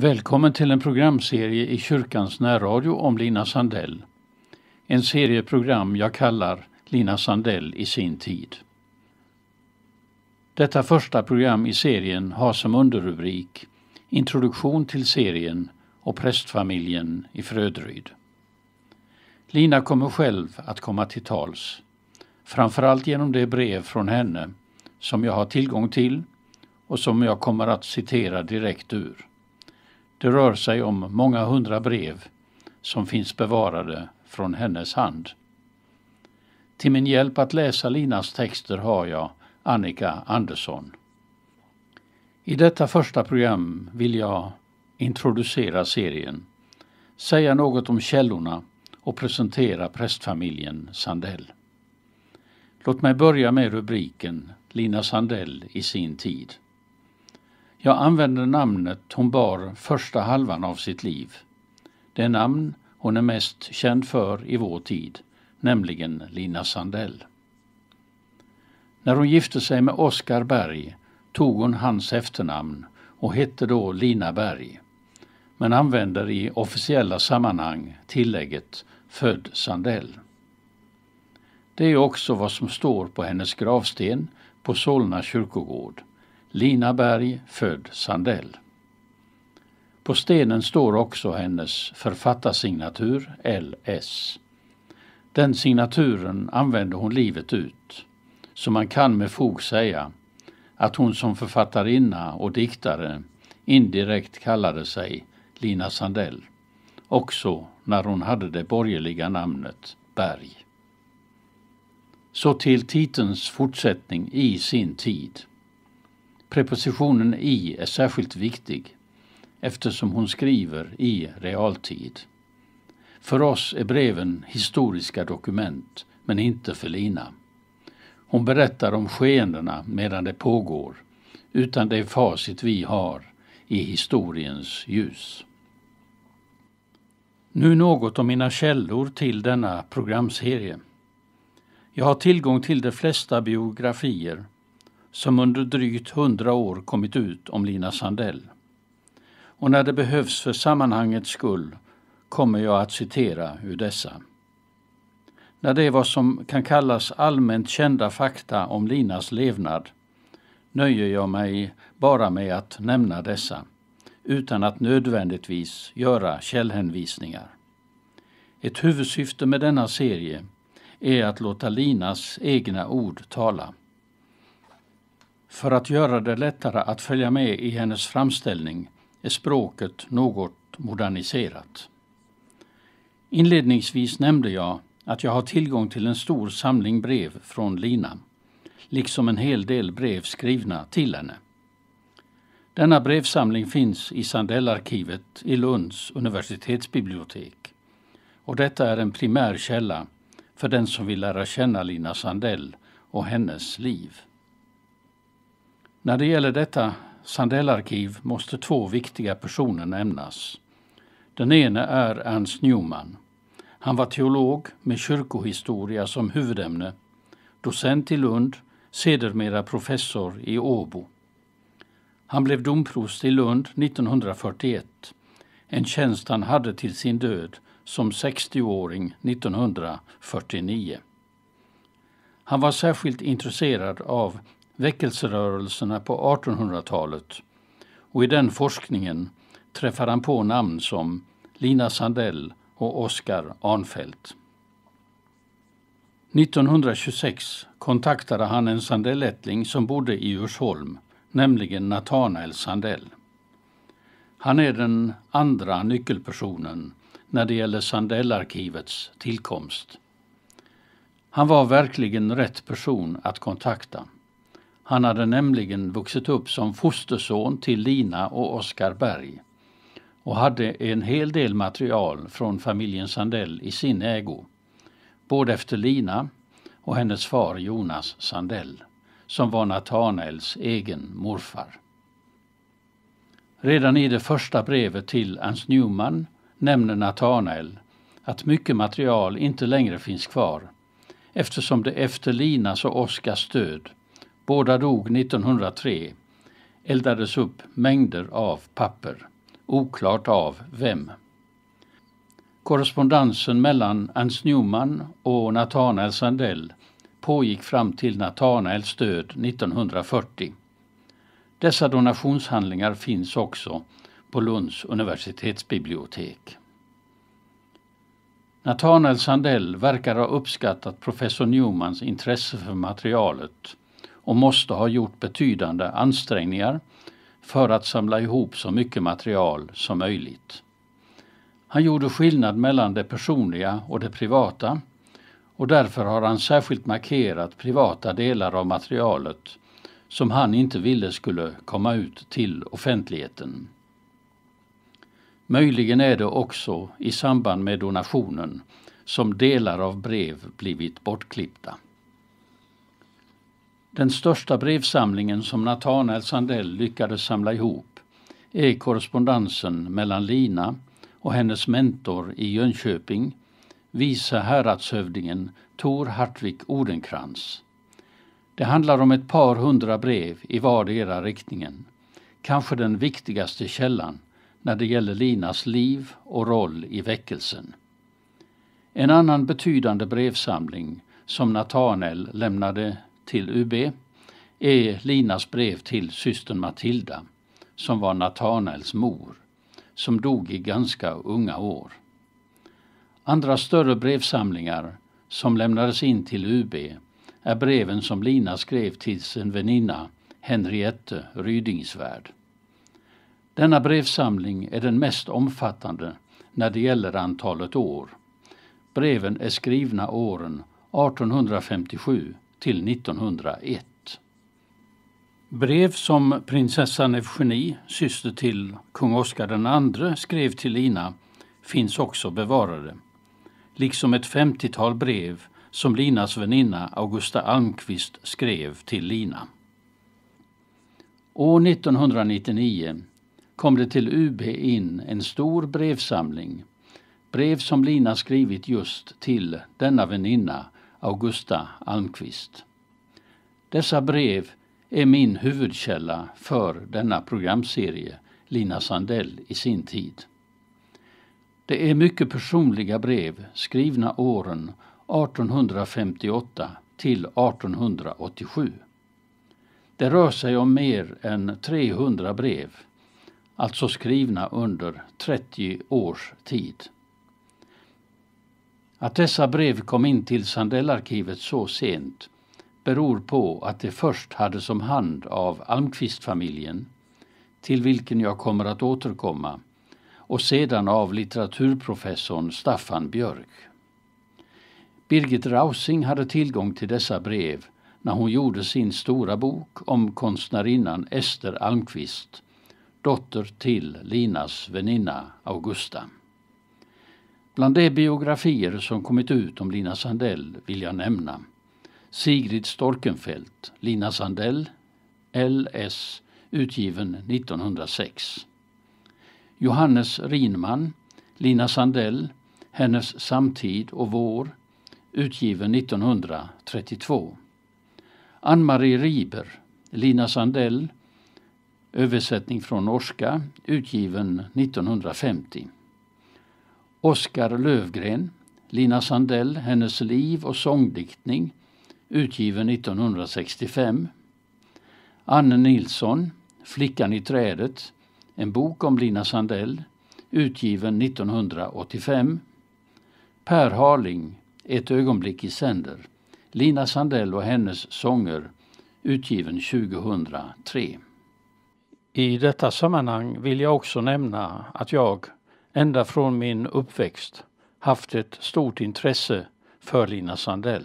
Välkommen till en programserie i Kyrkans närradio om Lina Sandell. En serie program jag kallar Lina Sandell i sin tid. Detta första program i serien har som underrubrik Introduktion till serien och prästfamiljen i Fröderyd. Lina kommer själv att komma till tals, framförallt genom det brev från henne som jag har tillgång till och som jag kommer att citera direkt ur. Det rör sig om många hundra brev som finns bevarade från hennes hand. Till min hjälp att läsa Linas texter har jag Annika Andersson. I detta första program vill jag introducera serien, säga något om källorna och presentera prästfamiljen Sandell. Låt mig börja med rubriken Lina Sandell i sin tid. Jag använder namnet hon bar första halvan av sitt liv. Det namn hon är mest känd för i vår tid, nämligen Lina Sandell. När hon gifte sig med Oskar Berg tog hon hans efternamn och hette då Lina Berg, men använder i officiella sammanhang tillägget född Sandell. Det är också vad som står på hennes gravsten på Solna kyrkogård. Lina Berg, född Sandell. På stenen står också hennes författarsignatur LS. Den signaturen använde hon livet ut, så man kan med fog säga att hon som författarinna och diktare indirekt kallade sig Lina Sandell, också när hon hade det borgerliga namnet Berg. Så till titelns fortsättning i sin tid. Prepositionen i är särskilt viktig eftersom hon skriver i realtid. För oss är breven historiska dokument, men inte för Lina. Hon berättar om skeendena medan det pågår, utan det facit vi har i historiens ljus. Nu något om mina källor till denna programserie. Jag har tillgång till de flesta biografier som under drygt hundra år kommit ut om Lina Sandell. Och när det behövs för sammanhangets skull kommer jag att citera ur dessa. När det är vad som kan kallas allmänt kända fakta om Linas levnad nöjer jag mig bara med att nämna dessa, utan att nödvändigtvis göra källhänvisningar. Ett huvudsyfte med denna serie är att låta Linas egna ord tala. För att göra det lättare att följa med i hennes framställning är språket något moderniserat. Inledningsvis nämnde jag att jag har tillgång till en stor samling brev från Lina, liksom en hel del brev skrivna till henne. Denna brevsamling finns i Sandellarkivet i Lunds universitetsbibliotek. Och detta är en primär källa för den som vill lära känna Lina Sandell och hennes liv. När det gäller detta Sandellarkiv måste två viktiga personer nämnas. Den ene är Ernst Newman. Han var teolog med kyrkohistoria som huvudämne, docent i Lund, sedermera professor i Åbo. Han blev domprost i Lund 1941, en tjänst han hade till sin död som 60-åring 1949. Han var särskilt intresserad av väckelserörelserna på 1800-talet och i den forskningen träffar han på namn som Lina Sandell och Oskar Arnfelt. 1926 kontaktade han en Sandellättling som bodde i Djursholm, nämligen Nathanael Sandell. Han är den andra nyckelpersonen när det gäller Sandellarkivets tillkomst. Han var verkligen rätt person att kontakta. Han hade nämligen vuxit upp som fosterson till Lina och Oskar Berg och hade en hel del material från familjen Sandell i sin ägo. Både efter Lina och hennes far Jonas Sandell, som var Natanaels egen morfar. Redan i det första brevet till Ernst Newman nämner Natanael att mycket material inte längre finns kvar eftersom det efter Linas och Oskars död Båda dog 1903. Eldades upp mängder av papper. Oklart av vem. Korrespondensen mellan Ernst Newman och Nathanael Sandell pågick fram till Nathanaels död 1940. Dessa donationshandlingar finns också på Lunds universitetsbibliotek. Nathanael Sandell verkar ha uppskattat professor Newmans intresse för materialet och måste ha gjort betydande ansträngningar för att samla ihop så mycket material som möjligt. Han gjorde skillnad mellan det personliga och det privata och därför har han särskilt markerat privata delar av materialet som han inte ville skulle komma ut till offentligheten. Möjligen är det också i samband med donationen som delar av brev blivit bortklippta den största brevsamlingen som Nathanael Sandell lyckades samla ihop, är korrespondensen mellan Lina och hennes mentor i Jönköping, vice häradshövdingen Tor Hartvig Odenkrans. Det handlar om ett par hundra brev i vardera riktningen. Kanske den viktigaste källan när det gäller Linas liv och roll i väckelsen. En annan betydande brevsamling som Nathanael lämnade till UB är Linas brev till systern Matilda, som var Natanaels mor, som dog i ganska unga år. Andra större brevsamlingar som lämnades in till UB är breven som Lina skrev till sin väninna Henriette Rydingsvärd. Denna brevsamling är den mest omfattande när det gäller antalet år. Breven är skrivna åren 1857 till 1901. Brev som prinsessan Eugenie, syster till kung Oscar II, skrev till Lina finns också bevarade. Liksom ett femtiotal brev som Linas väninna Augusta Almqvist skrev till Lina. År 1999 kom det till UB in en stor brevsamling. Brev som Lina skrivit just till denna väninna Augusta Almqvist. Dessa brev är min huvudkälla för denna programserie Lina Sandell i sin tid. Det är mycket personliga brev skrivna åren 1858 till 1887. Det rör sig om mer än 300 brev, alltså skrivna under 30 års tid. Att dessa brev kom in till Sandellarkivet så sent beror på att de först hade som hand av Almqvistfamiljen, till vilken jag kommer att återkomma, och sedan av litteraturprofessorn Staffan Björk. Birgit Rausing hade tillgång till dessa brev när hon gjorde sin stora bok om konstnärinnan Ester Almqvist, dotter till Linas väninna Augusta. Bland de biografier som kommit ut om Lina Sandell vill jag nämna Sigrid Storkenfeldt, Lina Sandell, LS, utgiven 1906. Johannes Rinman, Lina Sandell, Hennes samtid och vår, utgiven 1932. Ann-Marie Riber, Lina Sandell, översättning från norska, utgiven 1950. Oskar Lövgren, Lina Sandell, hennes liv och sångdiktning, utgiven 1965. Anne Nilsson, Flickan i trädet, en bok om Lina Sandell, utgiven 1985. Per Harling, Ett ögonblick i sänder, Lina Sandell och hennes sånger, utgiven 2003. I detta sammanhang vill jag också nämna att jag ända från min uppväxt haft ett stort intresse för Lina Sandell.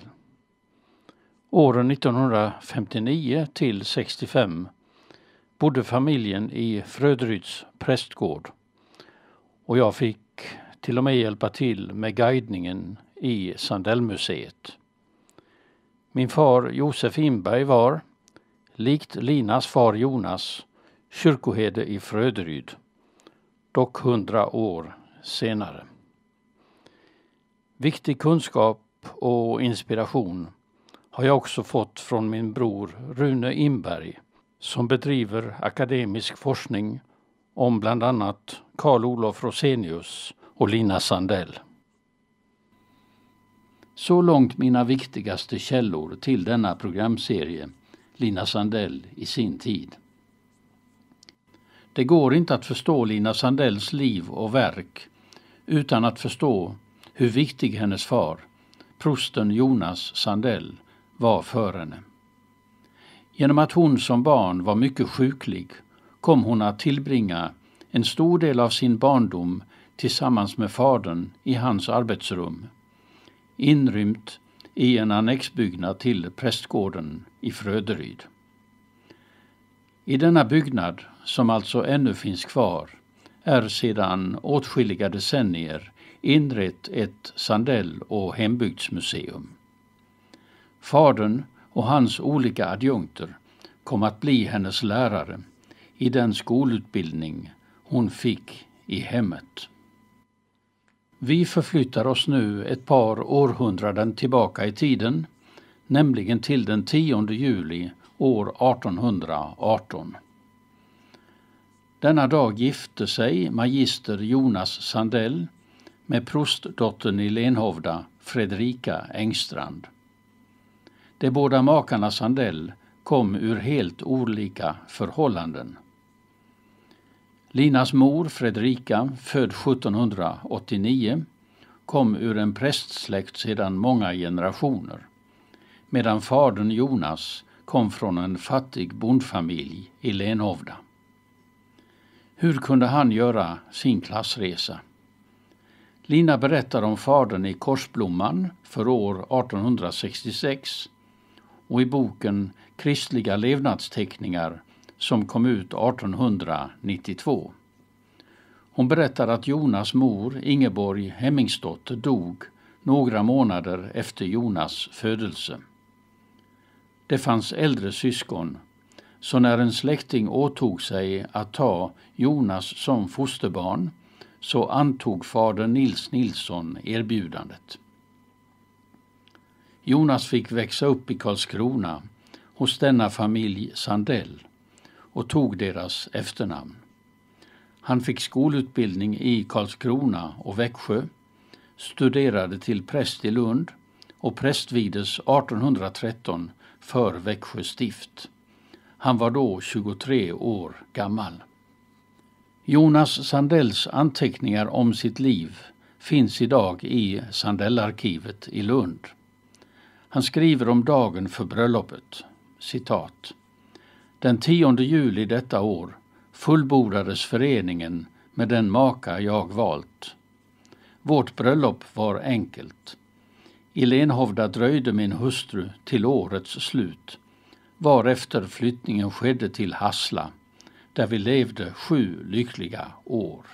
Åren 1959 till 65 bodde familjen i Fröderyds prästgård och jag fick till och med hjälpa till med guidningen i Sandellmuseet. Min far Josef Inberg var, likt Linas far Jonas, kyrkoherde i Fröderyd dock hundra år senare. Viktig kunskap och inspiration har jag också fått från min bror Rune Inberg som bedriver akademisk forskning om bland annat Carl Olof Rosenius och Lina Sandell. Så långt mina viktigaste källor till denna programserie, Lina Sandell i sin tid. Det går inte att förstå Lina Sandells liv och verk utan att förstå hur viktig hennes far, prosten Jonas Sandell, var för henne. Genom att hon som barn var mycket sjuklig kom hon att tillbringa en stor del av sin barndom tillsammans med fadern i hans arbetsrum, inrymt i en annexbyggnad till prästgården i Fröderyd. I denna byggnad, som alltså ännu finns kvar, är sedan åtskilliga decennier inrett ett Sandell och hembygdsmuseum. Fadern och hans olika adjunkter kom att bli hennes lärare i den skolutbildning hon fick i hemmet. Vi förflyttar oss nu ett par århundraden tillbaka i tiden, nämligen till den 10 juli år 1818. Denna dag gifte sig magister Jonas Sandell med prostdottern i Lenhovda, Fredrika Engstrand. De båda makarna Sandell kom ur helt olika förhållanden. Linas mor, Fredrika, född 1789, kom ur en prästsläkt sedan många generationer, medan fadern Jonas kom från en fattig bondfamilj i Lenhovda. Hur kunde han göra sin klassresa? Lina berättar om fadern i Korsblomman för år 1866 och i boken Kristliga levnadsteckningar som kom ut 1892. Hon berättar att Jonas mor, Ingeborg Hemmingsdotter, dog några månader efter Jonas födelse. Det fanns äldre syskon. Så när en släkting åtog sig att ta Jonas som fosterbarn så antog fader Nils Nilsson erbjudandet. Jonas fick växa upp i Karlskrona hos denna familj Sandell och tog deras efternamn. Han fick skolutbildning i Karlskrona och Växjö, studerade till präst i Lund och prästvides 1813 för Växjö stift. Han var då 23 år gammal. Jonas Sandells anteckningar om sitt liv finns idag i Sandellarkivet i Lund. Han skriver om dagen för bröllopet. Citat. Den 10 juli detta år fullbordades föreningen med den maka jag valt. Vårt bröllop var enkelt. I Lenhovda dröjde min hustru till årets slut, varefter flyttningen skedde till Hassla, där vi levde sju lyckliga år.”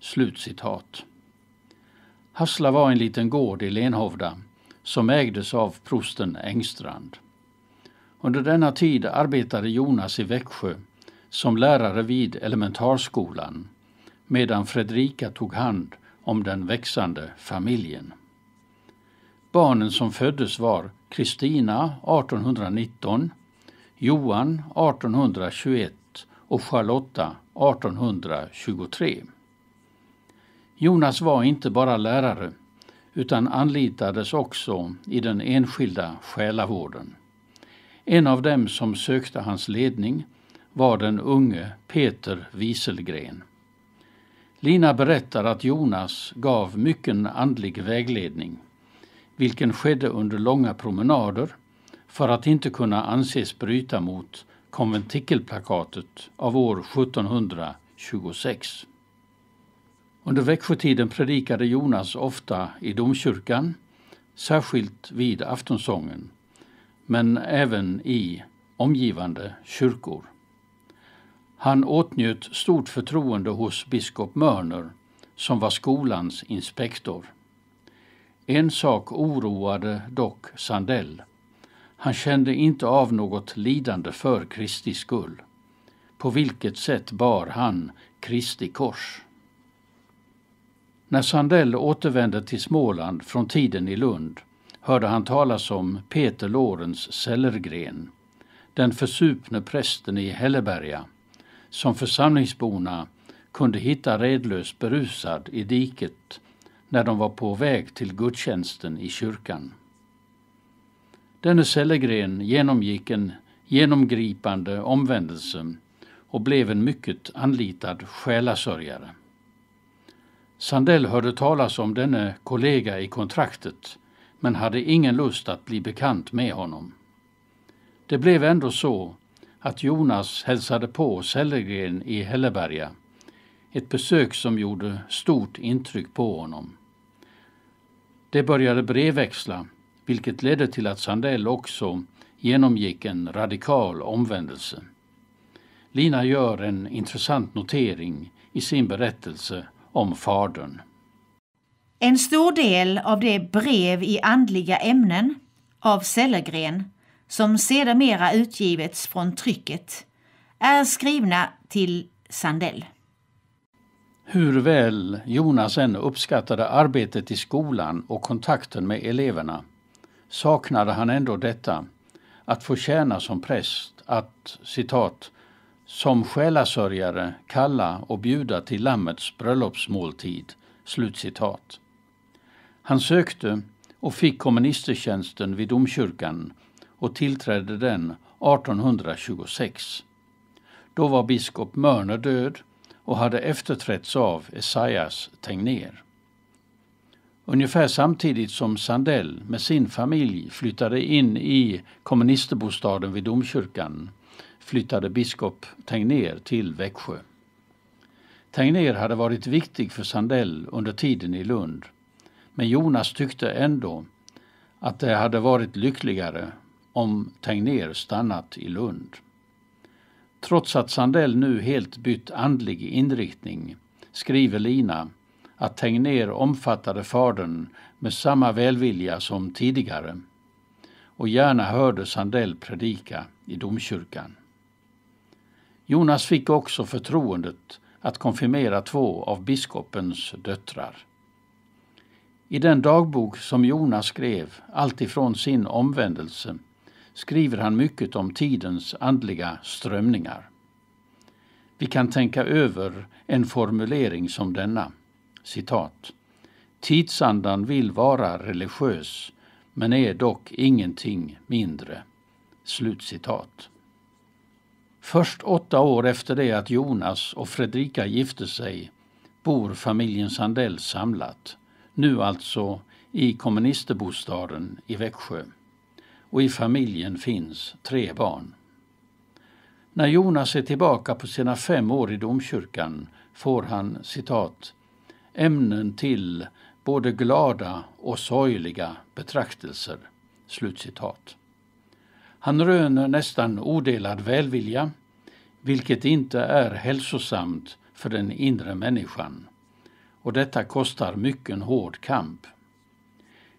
Slutcitat. Hassla var en liten gård i Lenhovda som ägdes av prosten Engstrand. Under denna tid arbetade Jonas i Växjö som lärare vid elementarskolan medan Fredrika tog hand om den växande familjen barnen som föddes var Kristina 1819, Johan 1821 och Charlotta 1823. Jonas var inte bara lärare utan anlitades också i den enskilda själavården. En av dem som sökte hans ledning var den unge Peter Wieselgren. Lina berättar att Jonas gav mycken andlig vägledning vilken skedde under långa promenader, för att inte kunna anses bryta mot konventikelplakatet av år 1726. Under Växjötiden predikade Jonas ofta i domkyrkan, särskilt vid aftonsången, men även i omgivande kyrkor. Han åtnjöt stort förtroende hos biskop Mörner som var skolans inspektor. En sak oroade dock Sandell. Han kände inte av något lidande för Kristi skull. På vilket sätt bar han Kristi kors? När Sandell återvände till Småland från tiden i Lund hörde han talas om Peter Lorentz Sellergren, den försupne prästen i Hälleberga, som församlingsborna kunde hitta redlöst berusad i diket när de var på väg till gudstjänsten i kyrkan. Denne Sellegren genomgick en genomgripande omvändelse och blev en mycket anlitad själasörjare. Sandell hörde talas om denne kollega i kontraktet men hade ingen lust att bli bekant med honom. Det blev ändå så att Jonas hälsade på Sellegren i Hälleberga, ett besök som gjorde stort intryck på honom. Det började brevväxla, vilket ledde till att Sandell också genomgick en radikal omvändelse. Lina gör en intressant notering i sin berättelse om Fadern. En stor del av det brev i andliga ämnen av Sellergren som sedermera utgivits från trycket är skrivna till Sandell. Hur väl Jonas än uppskattade arbetet i skolan och kontakten med eleverna saknade han ändå detta, att få tjäna som präst, att citat, ”som själasörjare kalla och bjuda till Lammets bröllopsmåltid”. Slutcitat. Han sökte och fick kommunistertjänsten vid domkyrkan och tillträdde den 1826. Då var biskop Mörner död och hade efterträtts av Esaias Tegnér. Ungefär samtidigt som Sandell med sin familj flyttade in i kommunisterbostaden vid domkyrkan flyttade biskop Tegnér till Växjö. Tegnér hade varit viktig för Sandell under tiden i Lund, men Jonas tyckte ändå att det hade varit lyckligare om Tegnér stannat i Lund. Trots att Sandell nu helt bytt andlig inriktning skriver Lina att Tegnér omfattade fadern med samma välvilja som tidigare och gärna hörde Sandell predika i domkyrkan. Jonas fick också förtroendet att konfirmera två av biskopens döttrar. I den dagbok som Jonas skrev alltifrån sin omvändelse skriver han mycket om tidens andliga strömningar. Vi kan tänka över en formulering som denna. Citat. Tidsandan vill vara religiös men är dock ingenting mindre. Slutcitat. Först åtta år efter det att Jonas och Fredrika gifte sig bor familjen Sandell samlat, nu alltså i kommunisterbostaden i Växjö och i familjen finns tre barn. När Jonas är tillbaka på sina fem år i domkyrkan får han citat ”ämnen till både glada och sorgliga betraktelser”. Slutcitat. Han röner nästan odelad välvilja, vilket inte är hälsosamt för den inre människan. Och detta kostar mycken hård kamp.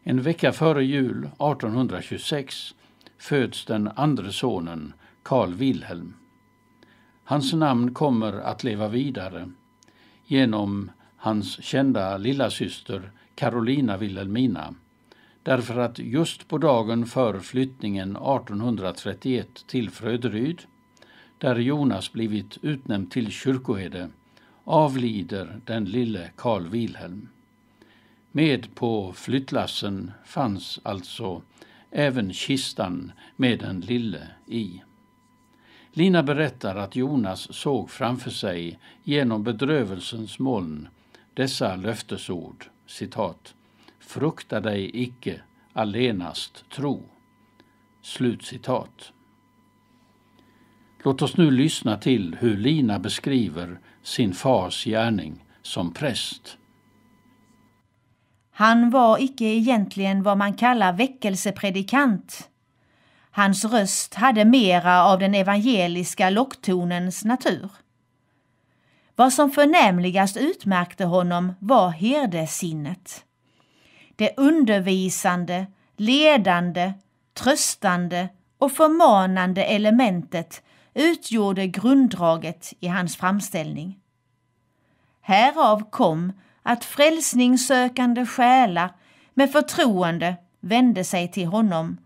En vecka före jul 1826 föds den andra sonen Carl Wilhelm. Hans namn kommer att leva vidare genom hans kända lillasyster Carolina Wilhelmina därför att just på dagen för flyttningen 1831 till Fröderyd där Jonas blivit utnämnd till kyrkoherde avlider den lille Carl Wilhelm. Med på flyttlassen fanns alltså även kistan med den lille i. Lina berättar att Jonas såg framför sig, genom bedrövelsens moln, dessa löftesord, citat, ”Frukta dig icke, allenast tro”. Slut citat. Låt oss nu lyssna till hur Lina beskriver sin fars gärning som präst. Han var icke egentligen vad man kallar väckelsepredikant. Hans röst hade mera av den evangeliska locktonens natur. Vad som förnämligast utmärkte honom var herdesinnet. Det undervisande, ledande, tröstande och förmanande elementet utgjorde grunddraget i hans framställning. Härav kom att frälsningssökande själar med förtroende vände sig till honom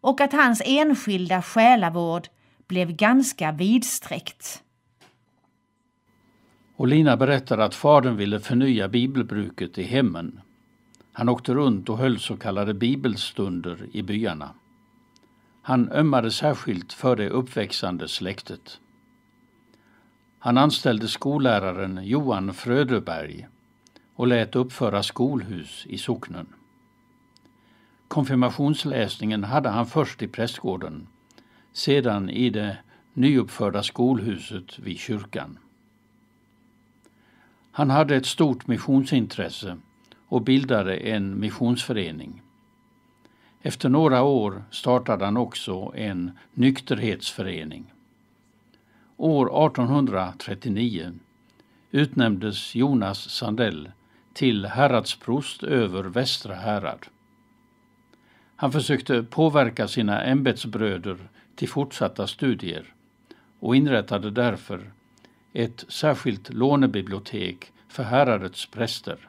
och att hans enskilda själavård blev ganska vidsträckt. Olina berättar att fadern ville förnya bibelbruket i hemmen. Han åkte runt och höll så kallade bibelstunder i byarna. Han ömmade särskilt för det uppväxande släktet. Han anställde skolläraren Johan Fröderberg och lät uppföra skolhus i socknen. Konfirmationsläsningen hade han först i prästgården, sedan i det nyuppförda skolhuset vid kyrkan. Han hade ett stort missionsintresse och bildade en missionsförening. Efter några år startade han också en nykterhetsförening. År 1839 utnämndes Jonas Sandell till häradsprost över Västra härad. Han försökte påverka sina ämbetsbröder till fortsatta studier och inrättade därför ett särskilt lånebibliotek för häradets präster.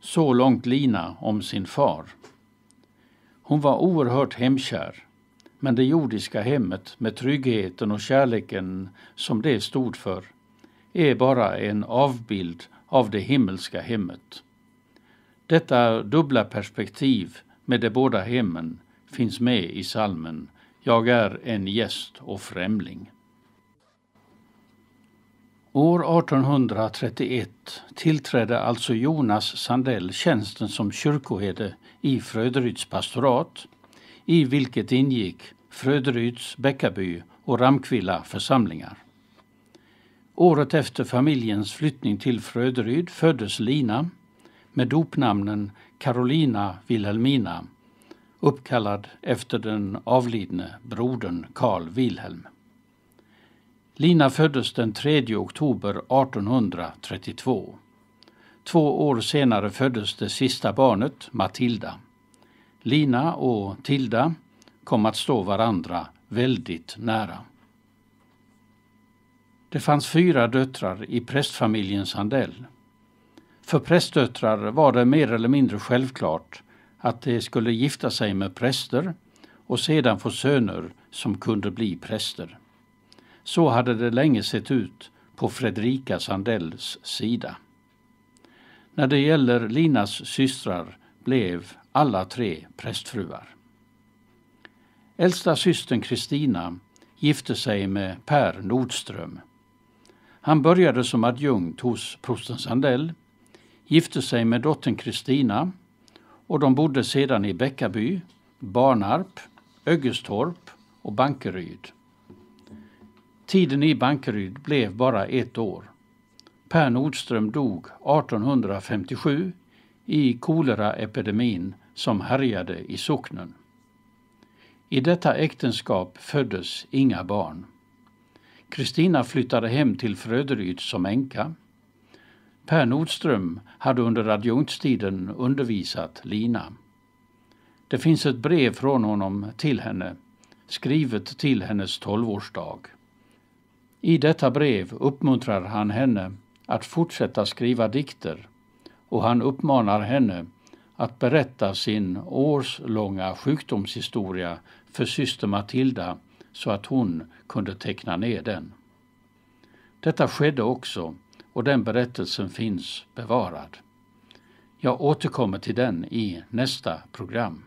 Så långt Lina om sin far. Hon var oerhört hemkär, men det jordiska hemmet med tryggheten och kärleken som det stod för är bara en avbild av det himmelska hemmet. Detta dubbla perspektiv med de båda hemmen finns med i salmen Jag är en gäst och främling. År 1831 tillträdde alltså Jonas Sandell tjänsten som kyrkoherde i Fröderyds pastorat, i vilket ingick Fröderyds, Bäckaby och Ramkvilla församlingar. Året efter familjens flyttning till Fröderyd föddes Lina med dopnamnen Carolina Wilhelmina uppkallad efter den avlidne brodern Carl Wilhelm. Lina föddes den 3 oktober 1832. Två år senare föddes det sista barnet, Matilda. Lina och Tilda kom att stå varandra väldigt nära. Det fanns fyra döttrar i prästfamiljen Sandell. För prästdöttrar var det mer eller mindre självklart att de skulle gifta sig med präster och sedan få söner som kunde bli präster. Så hade det länge sett ut på Fredrika Sandells sida. När det gäller Linas systrar blev alla tre prästfruar. Äldsta systern Kristina gifte sig med Per Nordström han började som adjunkt hos prosten Sandell, gifte sig med dottern Kristina och de bodde sedan i Bäckaby, Barnarp, Öggestorp och Bankeryd. Tiden i Bankeryd blev bara ett år. Per Nordström dog 1857 i koleraepidemin som härjade i socknen. I detta äktenskap föddes inga barn. Kristina flyttade hem till Fröderyd som änka. Per Nordström hade under adjunktstiden undervisat Lina. Det finns ett brev från honom till henne, skrivet till hennes tolvårsdag. I detta brev uppmuntrar han henne att fortsätta skriva dikter och han uppmanar henne att berätta sin årslånga sjukdomshistoria för syster Matilda så att hon kunde teckna ner den. Detta skedde också och den berättelsen finns bevarad. Jag återkommer till den i nästa program.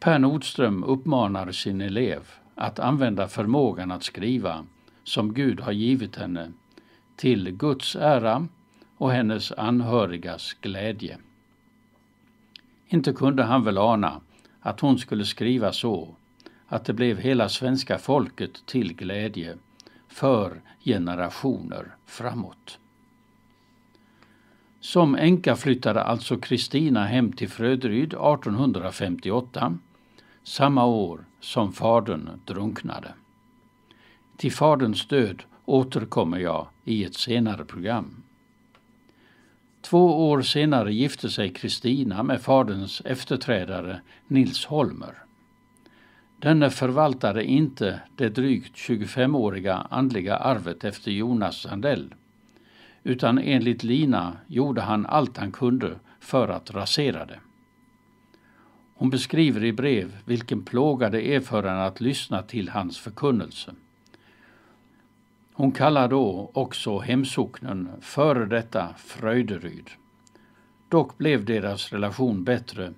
Per Nordström uppmanar sin elev att använda förmågan att skriva som Gud har givit henne till Guds ära och hennes anhörigas glädje. Inte kunde han väl ana att hon skulle skriva så att det blev hela svenska folket till glädje för generationer framåt. Som änka flyttade alltså Kristina hem till Fröderyd 1858, samma år som fadern drunknade. Till faderns död återkommer jag i ett senare program. Två år senare gifte sig Kristina med faderns efterträdare Nils Holmer. Denne förvaltade inte det drygt 25-åriga andliga arvet efter Jonas Sandell, utan enligt Lina gjorde han allt han kunde för att rasera det. Hon beskriver i brev vilken plåga det är för henne att lyssna till hans förkunnelse. Hon kallar då också hemsocknen före detta Fröjderyd. Dock blev deras relation bättre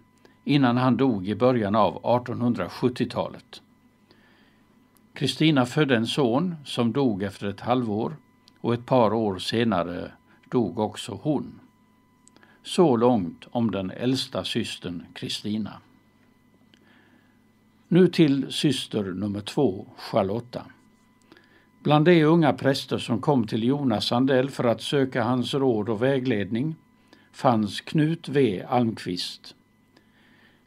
innan han dog i början av 1870-talet. Kristina födde en son som dog efter ett halvår och ett par år senare dog också hon. Så långt om den äldsta systern Kristina. Nu till syster nummer två, Charlotta. Bland de unga präster som kom till Jonas Sandell för att söka hans råd och vägledning fanns Knut V Almqvist.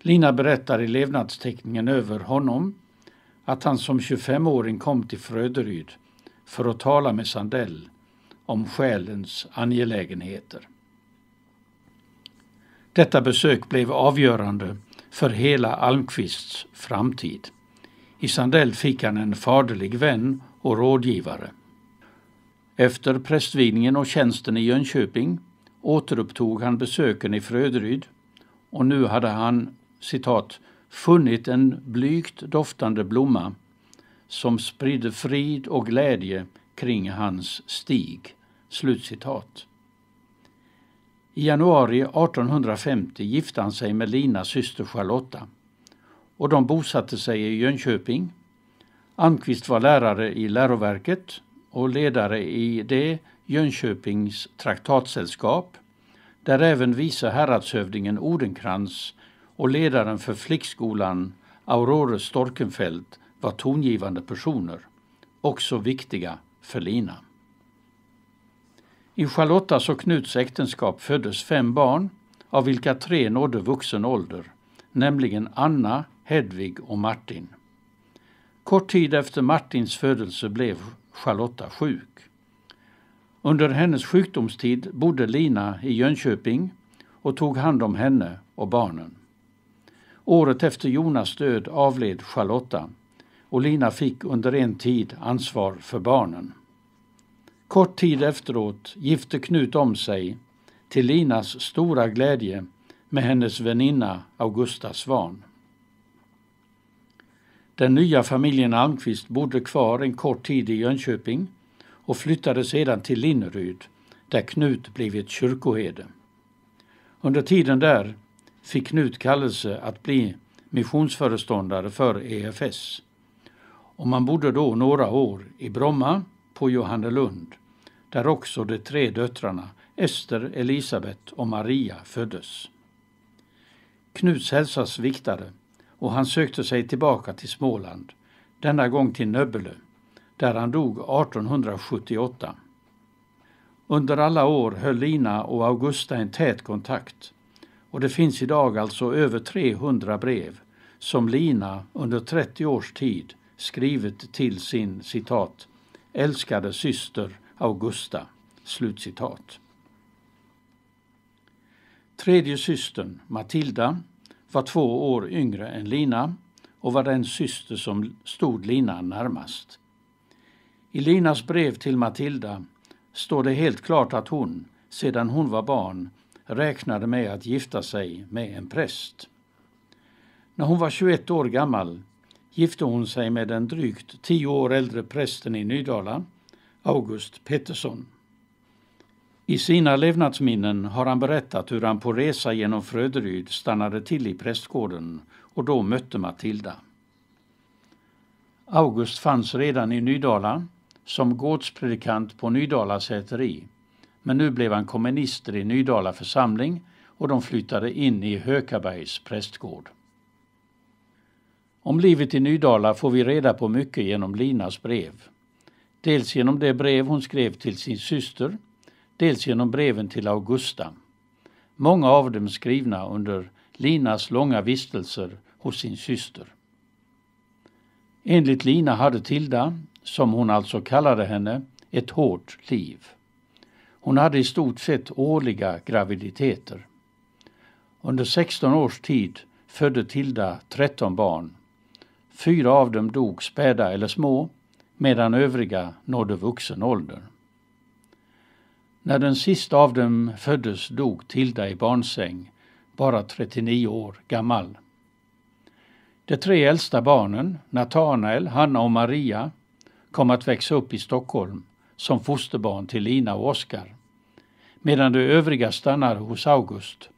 Lina berättar i levnadsteckningen över honom att han som 25-åring kom till Fröderyd för att tala med Sandell om själens angelägenheter. Detta besök blev avgörande för hela Almqvists framtid. I Sandell fick han en faderlig vän och rådgivare. Efter prästvigningen och tjänsten i Jönköping återupptog han besöken i Fröderyd och nu hade han citat, funnit en blygt doftande blomma som sprider frid och glädje kring hans stig. Slutcitat. I januari 1850 gifte han sig med Linas syster Charlotta och de bosatte sig i Jönköping. Almqvist var lärare i läroverket och ledare i det Jönköpings traktatsällskap där även vice häradshövdingen Odenkrans och ledaren för flickskolan Aurore Storkenfeldt var tongivande personer, också viktiga för Lina. I Charlottas och Knuts äktenskap föddes fem barn, av vilka tre nådde vuxen ålder, nämligen Anna, Hedvig och Martin. Kort tid efter Martins födelse blev Charlotta sjuk. Under hennes sjukdomstid bodde Lina i Jönköping och tog hand om henne och barnen. Året efter Jonas död avled Charlotta och Lina fick under en tid ansvar för barnen. Kort tid efteråt gifte Knut om sig, till Linas stora glädje, med hennes väninna Augusta Svan. Den nya familjen Almqvist bodde kvar en kort tid i Jönköping och flyttade sedan till Linneryd där Knut blivit kyrkoherde. Under tiden där fick Knut kallelse att bli missionsföreståndare för EFS. Och man bodde då några år i Bromma, på Johannelund, där också de tre döttrarna Ester, Elisabet och Maria föddes. Knuts hälsa sviktade och han sökte sig tillbaka till Småland, denna gång till Nöbbelö, där han dog 1878. Under alla år höll Lina och Augusta en tät kontakt och det finns idag alltså över 300 brev som Lina under 30 års tid skrivit till sin citat ”älskade syster Augusta”. Slutcitat. Tredje systern, Matilda, var två år yngre än Lina och var den syster som stod Lina närmast. I Linas brev till Matilda står det helt klart att hon, sedan hon var barn, räknade med att gifta sig med en präst. När hon var 21 år gammal gifte hon sig med den drygt 10 år äldre prästen i Nydala, August Pettersson. I sina levnadsminnen har han berättat hur han på resa genom Fröderyd stannade till i prästgården och då mötte Matilda. August fanns redan i Nydala som gårdspredikant på Nydala säteri men nu blev han kommunister i Nydala församling och de flyttade in i Hökabergs prästgård. Om livet i Nydala får vi reda på mycket genom Linas brev. Dels genom det brev hon skrev till sin syster, dels genom breven till Augusta. Många av dem skrivna under Linas långa vistelser hos sin syster. Enligt Lina hade Tilda, som hon alltså kallade henne, ett hårt liv. Hon hade i stort sett årliga graviditeter. Under 16 års tid födde Tilda 13 barn. Fyra av dem dog späda eller små, medan övriga nådde vuxen ålder. När den sista av dem föddes dog Tilda i barnsäng, bara 39 år gammal. De tre äldsta barnen, Nathanael, Hanna och Maria, kom att växa upp i Stockholm som fosterbarn till Lina och Oskar medan de övriga stannar hos August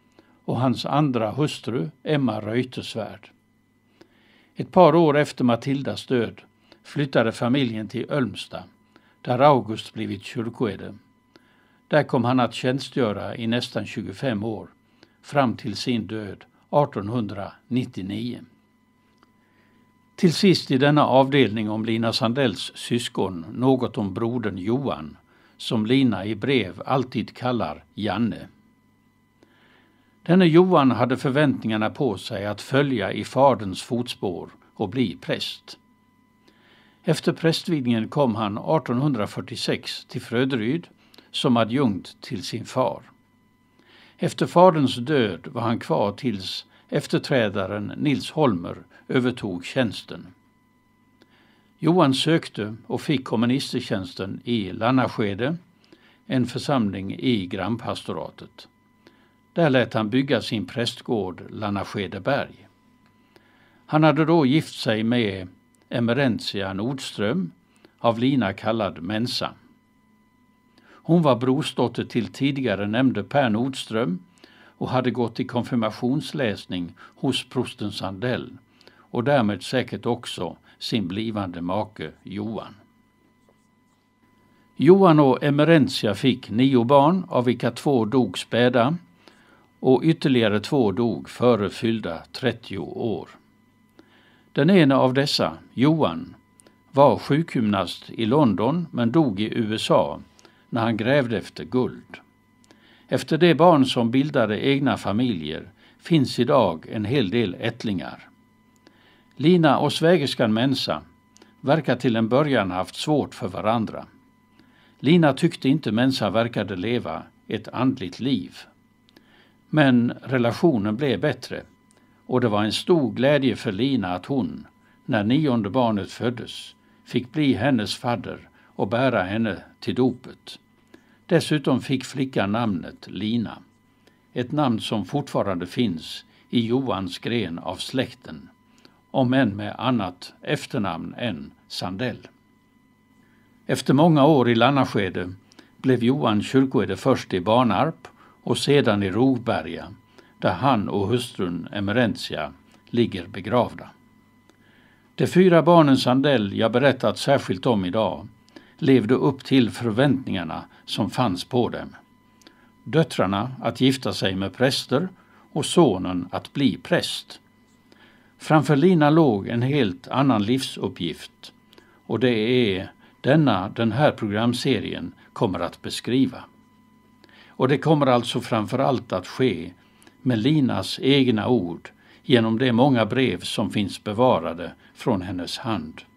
och hans andra hustru, Emma Reutersvärd. Ett par år efter Matildas död flyttade familjen till Ölmsta, där August blivit kyrkoherde. Där kom han att tjänstgöra i nästan 25 år, fram till sin död 1899. Till sist i denna avdelning om Lina Sandells syskon något om brodern Johan, som Lina i brev alltid kallar Janne. Denne Johan hade förväntningarna på sig att följa i faderns fotspår och bli präst. Efter prästvigningen kom han 1846 till Fröderyd som adjunkt till sin far. Efter faderns död var han kvar tills efterträdaren Nils Holmer övertog tjänsten. Johan sökte och fick kommunistertjänsten i Lannaskede, en församling i grannpastoratet. Där lät han bygga sin prästgård Lannaskedeberg. Han hade då gift sig med Emerentia Nordström, av Lina kallad Mensa. Hon var brorsdotter till tidigare nämnde Per Nordström och hade gått i konfirmationsläsning hos prosten Sandell och därmed säkert också sin blivande make Johan. Johan och Emerentia fick nio barn, av vilka två dog späda och ytterligare två dog före fyllda 30 år. Den ene av dessa, Johan, var sjukgymnast i London men dog i USA när han grävde efter guld. Efter de barn som bildade egna familjer finns idag en hel del ättlingar. Lina och svägerskan Mensa verkar till en början haft svårt för varandra. Lina tyckte inte Mensa verkade leva ett andligt liv. Men relationen blev bättre och det var en stor glädje för Lina att hon, när nionde barnet föddes, fick bli hennes fadder och bära henne till dopet. Dessutom fick flickan namnet Lina, ett namn som fortfarande finns i Johans gren av släkten om än med annat efternamn än Sandell. Efter många år i Lannaskede blev Johan kyrkoherde först i Barnarp och sedan i Rovberga, där han och hustrun Emerentia ligger begravda. De fyra barnen Sandell jag berättat särskilt om idag levde upp till förväntningarna som fanns på dem. Döttrarna att gifta sig med präster och sonen att bli präst. Framför Lina låg en helt annan livsuppgift och det är denna den här programserien kommer att beskriva. Och det kommer alltså framför allt att ske med Linas egna ord genom de många brev som finns bevarade från hennes hand.